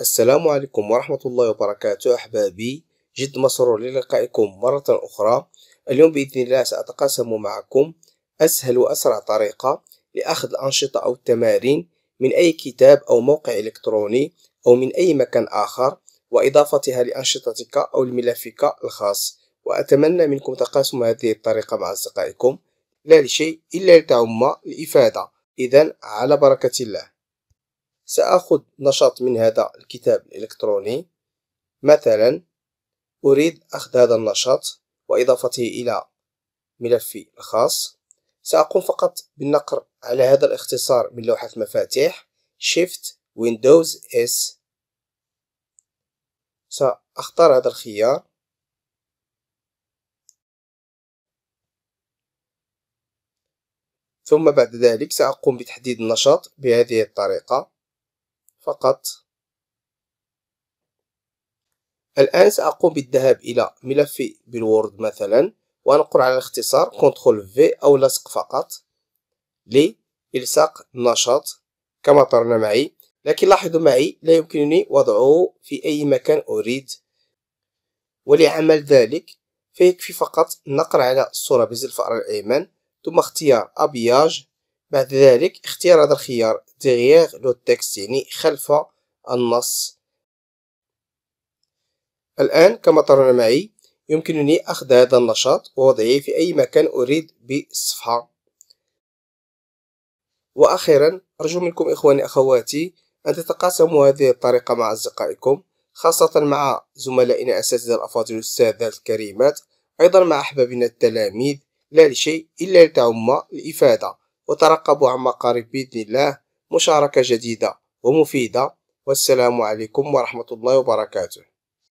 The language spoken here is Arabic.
السلام عليكم ورحمة الله وبركاته أحبابي جد مسرور للقائكم مرة أخرى اليوم بإذن الله سأتقاسم معكم أسهل وأسرع طريقة لأخذ الأنشطة أو التمارين من أي كتاب أو موقع إلكتروني أو من أي مكان آخر وإضافتها لأنشطتك أو لملفك الخاص وأتمنى منكم تقاسم هذه الطريقة مع أصدقائكم لا لشيء إلا لتعم الإفادة إذا على بركة الله سأخذ نشاط من هذا الكتاب الإلكتروني مثلا أريد أخذ هذا النشاط وإضافته إلى ملفي الخاص سأقوم فقط بالنقر على هذا الاختصار من لوحة مفاتيح Shift Windows S سأختار هذا الخيار ثم بعد ذلك سأقوم بتحديد النشاط بهذه الطريقة فقط الآن سأقوم بالذهاب إلى ملفي بالوورد مثلا وأنقر على الاختصار كنترول في أو لصق فقط لإلصاق النشاط كما طرنا معي لكن لاحظوا معي لا يمكنني وضعه في أي مكان أريد ولعمل ذلك فيكفي فقط النقر على الصورة بزر الفأر الأيمن ثم اختيار أبياج بعد ذلك اختيار هذا الخيار ديغيغ لو تكست يعني خلف النص الآن كما ترون معي يمكنني أخذ هذا النشاط ووضعه في أي مكان أريد بالصفحة وأخيرا أرجو منكم إخواني أخواتي أن تتقاسموا هذه الطريقة مع أصدقائكم خاصة مع زملائنا الأساتذة الأفاضل والأستاذات الكريمات أيضا مع أحبابنا التلاميذ لا لشيء إلا لتعم الإفادة وترقبوا عما قريب بإذن الله مشاركة جديدة ومفيدة والسلام عليكم ورحمة الله وبركاته